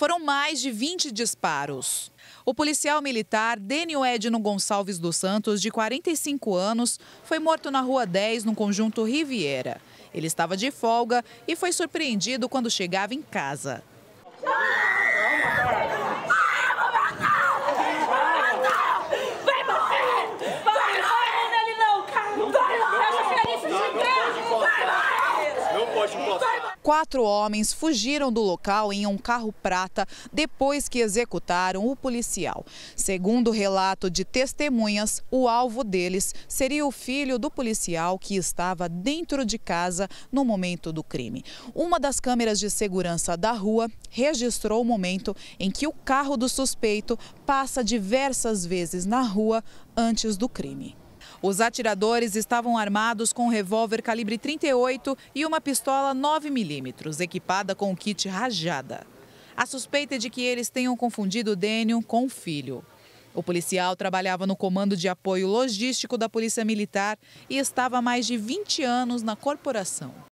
Foram mais de 20 disparos. O policial militar Dênio Edno Gonçalves dos Santos, de 45 anos, foi morto na Rua 10, no conjunto Riviera. Ele estava de folga e foi surpreendido quando chegava em casa. Quatro homens fugiram do local em um carro prata depois que executaram o policial. Segundo o relato de testemunhas, o alvo deles seria o filho do policial que estava dentro de casa no momento do crime. Uma das câmeras de segurança da rua registrou o momento em que o carro do suspeito passa diversas vezes na rua antes do crime. Os atiradores estavam armados com um revólver calibre 38 e uma pistola 9 milímetros, equipada com um kit rajada. A suspeita é de que eles tenham confundido Dênio com o filho. O policial trabalhava no Comando de Apoio Logístico da Polícia Militar e estava há mais de 20 anos na corporação.